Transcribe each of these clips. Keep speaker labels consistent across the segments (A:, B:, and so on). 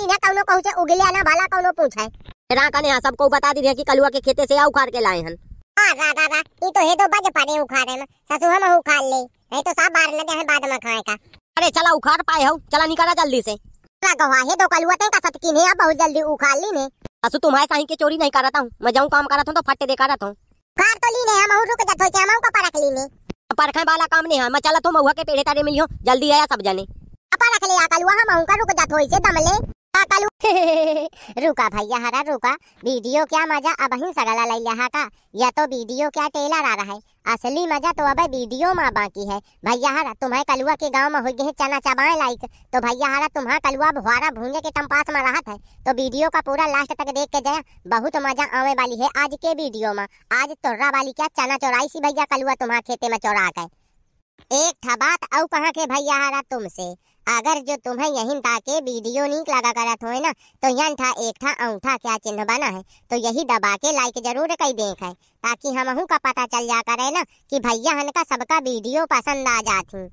A: दी कौनो कहू से उगलिया ना भाला कौनो पूछे रा कने ने सबको बता दी कि कलुआ के खेते से आ उखाड़ के लाए हन हां रा रा रा ई तो हे तो बज पारे उखाड़े में ससु हम उखाड़ ले नहीं तो सब बाहर लगे हैं बाद में खाए का अरे चला उखाड़ पाए हो चला निकाला जल्दी से गवा तो हे हाँ, तो कलुआ ते तो का सत सतकी ने बहुत जल्दी उखाड़ ली ने असु तुम्हारे कहीं के चोरी नहीं करता हूं मैं जाऊं काम करत हूं तो फट्टे देखा रहता हूं कार तो ली ने हम रुक जा हो के हम का परख ली ने परखे वाला काम नहीं है हाँ, मैं चला तो महुआ के पेड़े तारे मिलियो जल्दी आया सब जाने अपा रख ले आ कलुआ हम का रुक जा थोई तो से दम ले काकालू रुका भैया हरा रुका वीडियो क्या मजा अब ही सगला लै यहाँ का यह तो वीडियो क्या टेलर आ रहा है असली मजा तो अब वीडियो माँ बाकी है भैया हरा तुम्हें कलुआ के गांव में हो गए चना चबाए लाइक तो भैया हरा तुम्हारा कलुआ भुआरा भूंगे के टम्पास में रहा है तो वीडियो का पूरा लास्ट तक देख के जया बहुत मजा आवे वाली है आज के वीडियो में आज तोर्रा वाली क्या चना चौराई सी भैया कलुआ तुम्हारा खेते में चौरा गए एक था बात और कहा के भैया हरा तुमसे अगर जो तुम्हें यही ता के वीडियो नीक लगा करत हो ना तो यहाँ था एक था अंगूठा क्या चिन्ह बना है तो यही दबा के लाइक जरूर कई देख है ताकि हमहू का पता चल जा करे ना कि भैया हन का सबका वीडियो पसंद आ जाती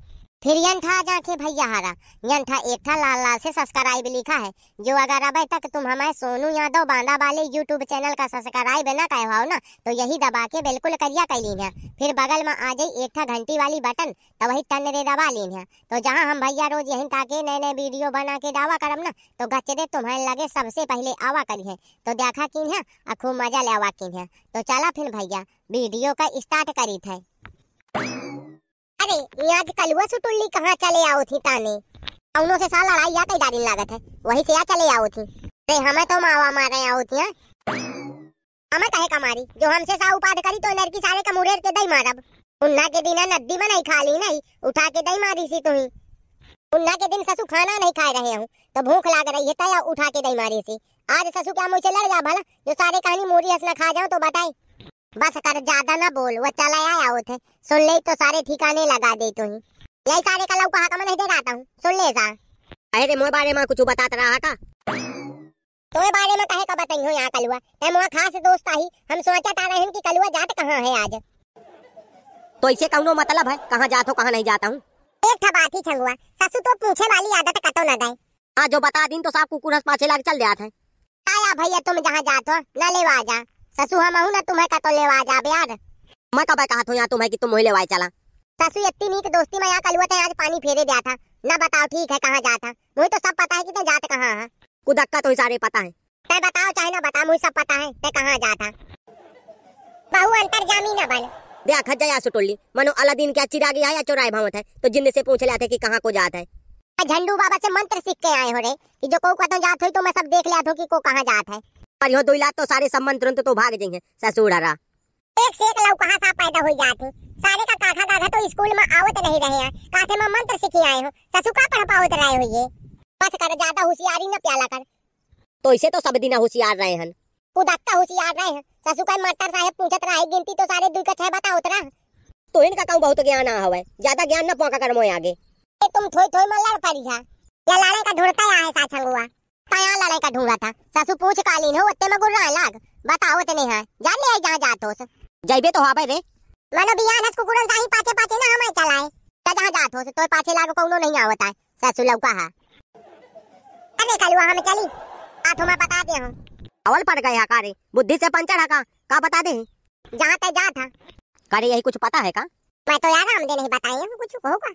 A: फिर यंठा जाके भैया हारा था एक था लाल लाल से सब्सक्राइब लिखा है जो अगर अब तक तुम हमारे सोनू यादव बांदा वाले यूट्यूब चैनल का सब्सक्राइब ना कहे हो ना तो यही दबा के बिल्कुल करिया कर लीन फिर बगल में आ जाए एक था घंटी वाली बटन तो वही तन रे दबा लीन तो जहाँ हम भैया रोज यही ताके नए नए वीडियो बना के दावा करम ना तो गचरे तुम्हारे लगे सबसे पहले आवा करी है तो देखा किन है और खूब मजा लेवा किन है तो चला फिर भैया वीडियो का स्टार्ट करी थे अरे ये आज कलुआ सुटुल्ली कहाँ चले आओ थी ताने उनों से साल लड़ाई या कई तो डारिन लागत है वही से आ चले आओ थी अरे हमें तो मावा मारे आओ थी हाँ हमें कहे कमारी जो हमसे सा उपाध करी तो लड़की सारे कमुरेर के दही मारब उन्ना के दिन नदी में नहीं खाली नहीं उठा के दही मारी सी तुही उन्ना के दिन ससु खाना नहीं खाए रहे हूँ तो भूख लाग रही है तया उठा के दही मारी सी आज ससु क्या मुझे लड़ जा भला जो सारे कहानी मोरी हंसना खा जाओ तो बताए बस कर ज्यादा ना बोल वो चला आया वो थे सुन ले तो सारे ठिकाने लगा दे तू ही यही सारे कलाव कहा का मैं नहीं देखाता हूँ सुन ले सा अरे रे मोर बारे में कुछ बताता तो रहा का तोए बारे में कहे का बताई हो यहाँ कलुआ है मोर खास दोस्त आई हम सोचा ता रहे की कलुआ जात कहाँ है आज तो इसे कौनो मतलब है कहाँ जात हो कहाँ नहीं जाता हूँ एक था बात ही छंगुआ ससु तो पूछे वाली आदत कतो न गए हाँ जो बता दिन तो साफ कुकुरस हंस पाछे लाग चल जाते हैं आया भैया तुम जहाँ जात हो न लेवा जा ससु हम महू ना तुम्हें का तो लेवा जा यार मैं कब कहा था यहां तुम्हें कि तुम वही लेवा चला ससु इतनी नीक दोस्ती में यहां कलुआ आज पानी फेरे दिया था ना बताओ ठीक है कहां जा था मुझे तो सब पता है कि तुम जात कहां है कुदक्का तो सारे पता है तै बताओ चाहे ना बता मुझे सब पता है तै कहां जा था बहु अंतर जामी ना बन देख जया सुटोली मनो अलादीन क्या चिराग है या चोराए भवत है तो जिंद से पूछ लेते कि कहां को जात है झंडू बाबा से मंत्र सीख के आए हो रे कि जो को कहता जात हो तो मैं सब देख लिया था कि को कहां जात है परियो दोइला तो सारे सम्मान तुरंत तो भाग जाएंगे ससुर हरा एक से एक लव कहां सा पैदा हो जाती सारे का काका काका तो स्कूल में आवत नहीं रहे हैं काथे में मंत्र सीखे आए हो ससु का पढ़ पावत रहे हो ये बस कर ज्यादा होशियारी न प्याला कर तो इसे तो सब दिन होशियार रहे हैं कुदत्ता होशियार रहे हैं ससु का मटर साहब पूछत रहे गिनती तो सारे दुई का छह बताओत रहा तो इनका कहूं बहुत ज्ञान आ हवे ज्यादा ज्ञान न पोंका कर मोए आगे तुम थोई थोई में लड़ पड़ी जा या लड़ाने का ढूंढता है साछलुआ कहां लड़ाई का ढूंढा था सासू पूछ कालीन हो ओते में गुर्रा लाग बताओ तने हां जान ले जहां जातोस जइबे तो हाबे रे मनो बिया नस कुकुरन साही पाछे पाछे ना हमें चलाए त जहां जातोस तो पाछे लाग कोनो नहीं आवत है सासू लौका हा अरे कलुआ हम चली आ तो मैं बता दे हूं अवल पड़ गए हकारे बुद्धि से पंचर हका का बता दे जहां तक जा था करे यही कुछ पता है का मैं तो यार हम दे नहीं बताई हूं कुछ होगा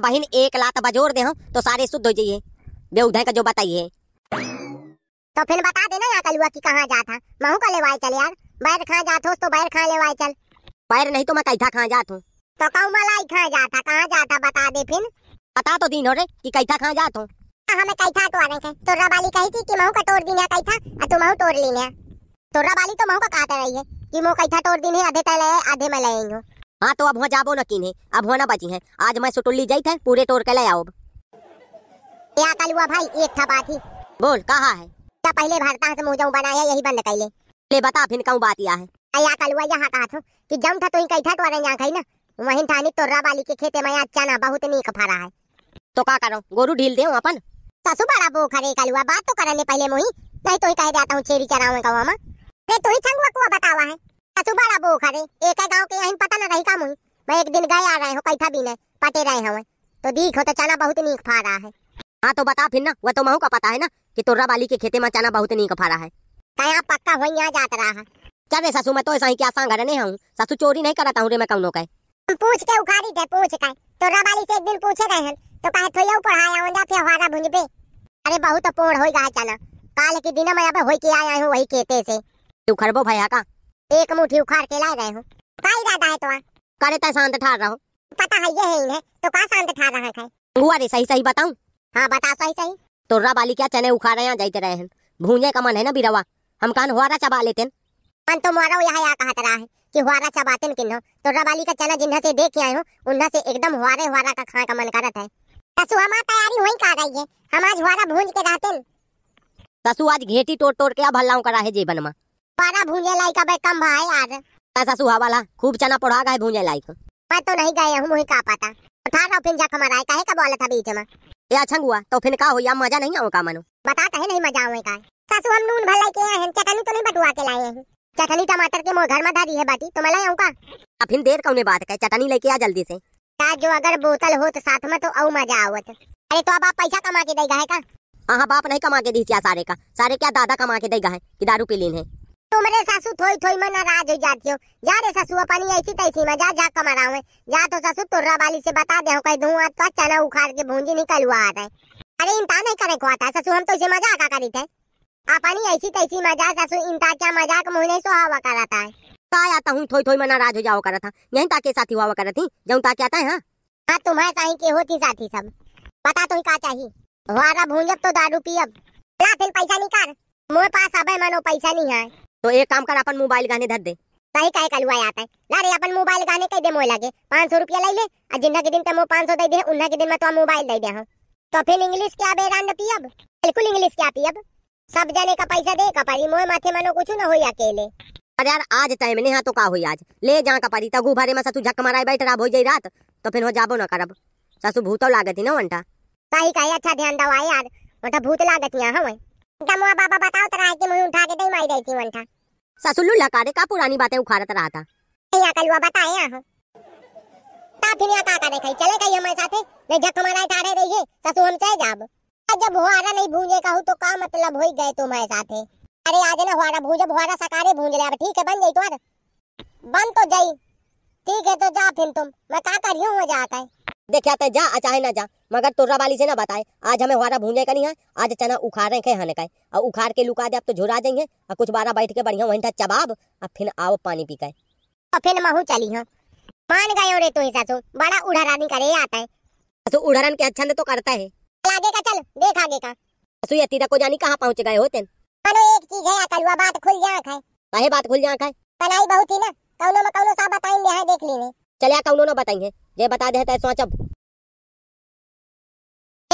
A: अब अहिन एक लात बजोर दे हूं तो सारे शुद्ध हो जाइए बेउधे का जो बताइए तो फिर बता देना यहाँ कलुआ की कहाँ जात है महू का लेवाई चल यार बैर खा जात हो तो बैर खा लेवाए चल पैर नहीं तो मैं कैथा खा जात हूँ तो कहूँ मलाई खा जाता कहाँ जाता बता दे फिर बता तो दिन हो रे की कैथा खा जात हूँ हाँ, हमें कैथा तो आ रहे हैं तो रबाली कही थी कि महू का तोड़ दिन है कैथा और तू तो महू तोड़ लेने तो रबाली तो महू का कहते रही है कि मुँह कैथा तोड़ दिन है आधे तले ले आधे में लेंगे हाँ तो अब वहाँ जाबो न किन्हे अब वहाँ न बची है आज मैं सुटुल्ली जाई थे पूरे तोड़ के ले आओ या कलुआ भाई एक था बात ही बोल कहा है क्या पहले भारता से मुझे बनाया यही बंद कर ले बता फिर कहूँ बात यह है अया हुआ यहाँ कहा था कि जम था तो कही था तो अरे यहाँ कही ना वहीं ठानी तो बाली के खेते में चना बहुत नीक फरा है तो का करो गोरू ढील दे अपन ससु बड़ा बो खरे कल हुआ बात तो करने पहले मोही नहीं तो ही कह जाता हूँ चेरी चरावे गाँव में रे तो ही छंगुआ कुआ बतावा है ससु बड़ा बो खरे एक गाँव के यहीं पता न रही का मुही मैं एक दिन गए आ रहे हो कैठा भी नहीं पटे रहे हमें तो दीख हो तो चना बहुत नीक फा रहा है हाँ तो बता फिर ना वह तो महू का पता है ना कि तोरा बाली के खेते में चना बहुत नहीं कफारा है कया पक्का हो यहाँ जात रहा है क्या बे ससु मैं तो ऐसा ही क्या सांग रहे हूँ ससु चोरी नहीं करता हूँ रे मैं कौनों का पूछ के उखाड़ी दे पूछ के तोरा बाली से एक दिन पूछे रहे हैं तो कहे थोड़ा पढ़ाया होंदा फिर हमारा भुंजबे अरे बहुत पोड़ हो गया चना काल के दिन मैं अब हो के आया हूँ वही खेते से तू उखड़बो भैया का एक मुट्ठी उखाड़ के ला रहे हो काई दादा है तो करे तय तो शांत ठार रहो पता है ये है इन्हें तो का शांत ठार रहा है हुआ रे सही सही बताऊं हाँ बता सही सही तोर्रा बाली क्या चने उखाड़े यहाँ जाते रहे हैं भूंजे का मन है ना बिरवा हम कान हुआरा चबा लेते हैं मन तो मारा यहाँ यहाँ कहा रहा है कि हुआरा चबाते हैं किन्हो तोर्रा बाली का चना जिन्हा से देख के आए हो उन्हा से एकदम हुआरे हुआरा का खाने का मन करत है ससु हमार तैयारी हुई का रही है हम आज हुआरा भूंज के रहते हैं ससु आज घेटी तोड़ तोड़ के अब हल्लाओं करा है जीवन में पारा भूंजे लायक अब कम भाई यार ससु हवाला खूब चना पढ़ा गए भूंजे लायक मैं तो नहीं गए हूँ मुही का पता उठा रहा पिंजा कमा रहा है काहे का बोला था बीच में ए अछंग अच्छा तो फिर का हो या मजा नहीं आओ का मनु बता कहे नहीं मजा आवे का सासू हम नून भलाई के हैं चटनी तो नहीं बटुआ के लाए हैं चटनी टमाटर के मोर घर में धारी है बाटी तो मैं आऊं का अब फिर देर कौने बात कहे चटनी लेके आ जल्दी से का जो अगर बोतल हो तो साथ में तो औ मजा आवत अरे तो अब आप पैसा कमा के देगा है का हां बाप नहीं कमा के दी क्या सारे का सारे क्या दादा कमा के देगा है कि दारू पी लीन है तुमरे सासू थोई थोई में नाराज हो जाती हो जा रे सासू अपनी ऐसी तैसी में जा जा कमा रहा हूँ जा तो सासू तुर्रा वाली से बता दे कह दूँ आज का तो अच्छा चना उखाड़ के भूंजी निकलवा आ रहे अरे इंता नहीं करे को आता सासू हम तो इसे मजाक करी थे अपनी ऐसी तैसी में जा सासू इंता क्या मजाक मुँह नहीं सुहावा कराता है का तो आता हूँ थोई थोई में नाराज हो जाओ करा था यहीं ताके साथी हुआ करा थी जऊँ ताके आता है हां हां तुम्हारे साही के होती साथी सब पता तो का चाहिए हमारा भूंजब तो दारू पी अब ला फिर पैसा निकाल मोर पास अब मनो पैसा नहीं है तो एक काम कर अपन मोबाइल गाने धर दे सही काहे कलुआ आता है ला रे अपन मोबाइल गाने कह दे मोए लगे 500 रुपया ले ले आ जिन्ना के दिन तो मो 500 दे दे उन्ना के दिन मैं तो मोबाइल दे दे हां तो फिर इंग्लिश क्या बेरान पी अब बिल्कुल इंग्लिश क्या पी अब सब जाने का पैसा दे का पारी मोए माथे मनो कुछ न होई अकेले अरे यार आज टाइम नहीं हां तो का होई आज ले जा का पारी तगु भरे में तू झक मराई बैठ रहा भोई जई रात तो फिर हो जाबो ना करब ससु भूत लागत ही ना वंटा सही काहे अच्छा ध्यान दवा यार वंटा भूत लागत यहां हवे तमो बाबा बताओ तरह तो के मुंह उठा के दे माई देती वंटा ससुल्लू लकारे का पुरानी बातें उखाड़त रहा था यहाँ कलुआ बताए ता फिर यहाँ का का देखा चले गई हमारे साथ नहीं जब हमारा ठाड़े रहिए ससु हम चले जाब जब हुआरा नहीं भूंजे कहूँ तो का मतलब होई गए तुम्हारे साथ अरे आज ना हुआरा भूंजे हुआरा सकारे भूंज ले अब ठीक है बन जाई तुम्हारा बन तो जाई ठीक है तो जा फिर तुम मैं का करियो हो जाता है देखे आते जा चाहे ना जा मगर तोरा वाली से ना बताए आज हमें हमारा भूने का नहीं है आज चना उखाड़े के हने का और उखाड़ के लुका दे आप तो झुरा जाएंगे और कुछ बारह बैठ के बढ़िया वहीं था चबाब और फिर आओ पानी पी गए और फिर महू चली हाँ मान गए रे तो हिसाब बड़ा उड़हरानी करे आता है तो के अच्छा तो करता है आगे का चल देख आगे का तो ये तीरा को जानी कहाँ पहुँच गए होते एक चीज है कलुआ बात खुल जा है बात खुल जा है तनाई बहुत ही ना कौनों में कौनों सा बताएंगे है हाँ देख लीने चले आका उन्होंने बताइए जे बता देता है सोचब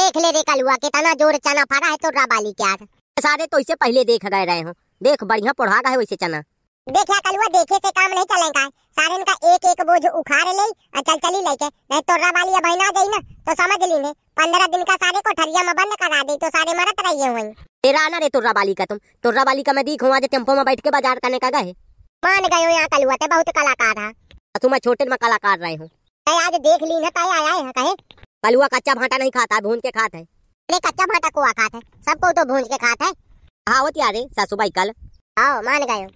A: देख ले रे कलुआ कितना जोर चना फाड़ा है तो राबाली क्या सारे तो इसे पहले देख गए रहे हो देख बढ़िया पढ़ा रहा है वैसे चना देखा कलुआ देखे से काम नहीं चलेगा सारे का एक एक बोझ उखाड़ ले और चल चली लेके नहीं तो वाली अब ना गई ना तो समझ ली ने पंद्रह दिन का सारे को ठरिया में बंद करा दी तो सारे मरत रहिए हुई तेरा ना रे तोरा वाली का तुम तोरा वाली का मैं देख आज जो टेम्पो में बैठ के बाजार करने का गए मान गए यहाँ कलुआ ते बहुत कलाकार है और तुम्हें छोटे में कला काट रहे हूँ आज देख ली ना ताए आया है कहे कलुआ कच्चा भाटा नहीं खाता भून के खाते है अरे कच्चा भाटा कुआ खाता है सबको तो भून के खाता है हाँ होती अरे सासू भाई कल आओ मान गए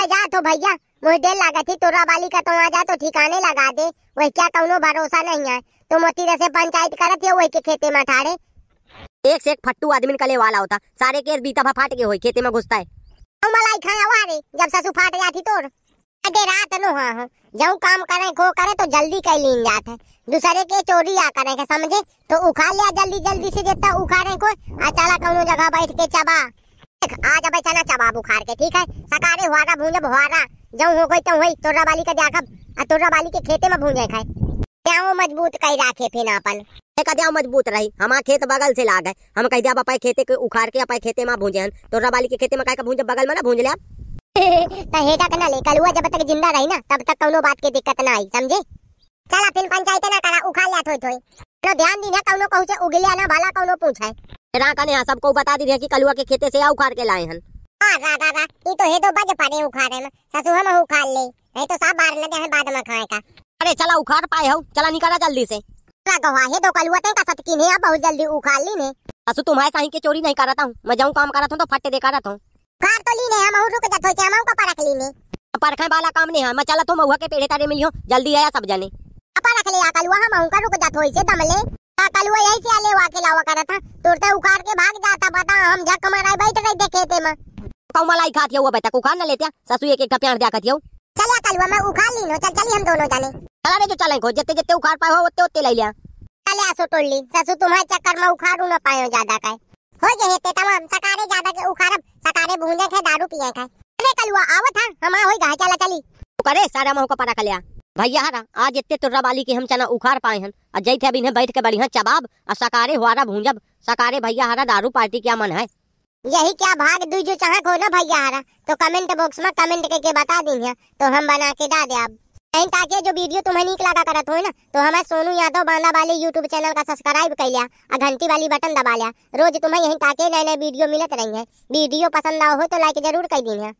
A: मैं जा तो भैया मुझे देर लगा थी तोरा बाली का तो आ जा तो ठिकाने लगा दे वही क्या कौनो भरोसा नहीं है तो मोती जैसे पंचायत करत हो वही के खेते में ठाड़े एक से एक फट्टू आदमी का वाला होता सारे केस बीता फाट के हो खेते में घुसता है तो मलाई खाया वारे जब सासू फाट जाती तोड़ अदे रात नु हां हां जऊ काम करे को करे तो जल्दी कर लीन जात है दूसरे के चोरी आ करे के समझे तो उखा लिया जल्दी जल्दी से जितना उखाड़े को आ अचाला कौनो जगह बैठ के चबा देख आज अब चना चबा बुखार के ठीक है सकारे हुआरा भूंजे भुआरा जऊ हो गई तो वही तोरा वाली का जाकब आ तोरा वाली के खेते में भूंजे खाए जाओ मजबूत कई राखे फिर अपन कह दिया मजबूत रही हमारा खेत बगल से लाग है हम कह दिया बापा खेते के उखाड़ के अपाई खेते में भूंजे हन तोरा वाली के खेते में का भूंजे बगल में ना भूंज ले तहेगा कना ले कलुआ जब तक जिंदा रही ना तब तक कोनो बात की दिक्कत ना आई समझे चला फिर पंचायत ना करा उखा लिया थोई थोई तो ध्यान दी ना कोनो कहू से उगलिया ना भाला कोनो पूछे रा कने हां सबको बता दी रे कि कलुआ के खेते से आ उखाड़ के लाए हन आ हाँ, रा रा रा ई तो हे तो बज पड़े उखाड़े में ससु हम उखा ले नहीं तो सब बार लगे है बाद में खाए का अरे चला उखार पाए हो चला निकाला जल्दी से चला गवा हे तो हाँ, कलुआ ते तो का सतकी ने बहुत जल्दी उखा ली ने ससु तुम्हारे कहीं के चोरी नहीं करता हूं मैं जाऊं काम करता हूं तो फट्टे दे करता हूं कार तो लीने हम और रुक जात होई के हम का परख लीने परखे वाला काम नहीं है मैं चला तो महुआ के पेड़े तारे मिलियो जल्दी आया सब जाने परख ले आकल कलुआ हम का रुक जात होई से दम ले आकल कलुआ यही से आले वाके लावा करा था तोड़ते तो उखाड़ के भाग जाता पता हम जा कमराए बैठ रहे देखे थे मैं कौ मलाई खात हुआ बेटा को खाना लेते ससुए के प्यार जा खात चल आकल कलुआ मैं उखाड़ लीनो चल चली हम दोनों जाने चल रे जो चले खोज जते जते उखाड़ पाए हो ओते ओते ले लिया चले आसो टोल ली ससु तुम्हारे चक्कर में उखाड़ू ना पायो ज्यादा का हो जे हेते तमाम सकारे ज्यादा के उखारम सकारे भूंजे थे दारू पिए के अरे कलुआ आवत हां हम आ होई गाय चला चली तो करे सारा महू को पड़ा कर लिया भैया हरा आज इतने तुर्रा वाली की हम चना उखाड़ पाए हन और थे अभी इन्हें बैठ के बढ़िया चबाब और सकारे हुआरा भूंजब सकारे भैया हरा दारू पार्टी क्या मन है यही क्या भाग दूजो चाहक हो ना भैया हरा तो कमेंट बॉक्स में कमेंट करके बता दीजिए तो हम बना के दा दे आप एंड ताके जो वीडियो तुम्हें नीक लगा करत हो ना तो हमें सोनू यादव बांदा वाले यूट्यूब चैनल का सब्सक्राइब कर लिया और घंटी वाली बटन दबा लिया रोज तुम्हें यहीं ताके नए नए वीडियो मिलत रही है वीडियो पसंद आओ हो तो लाइक जरूर कर दी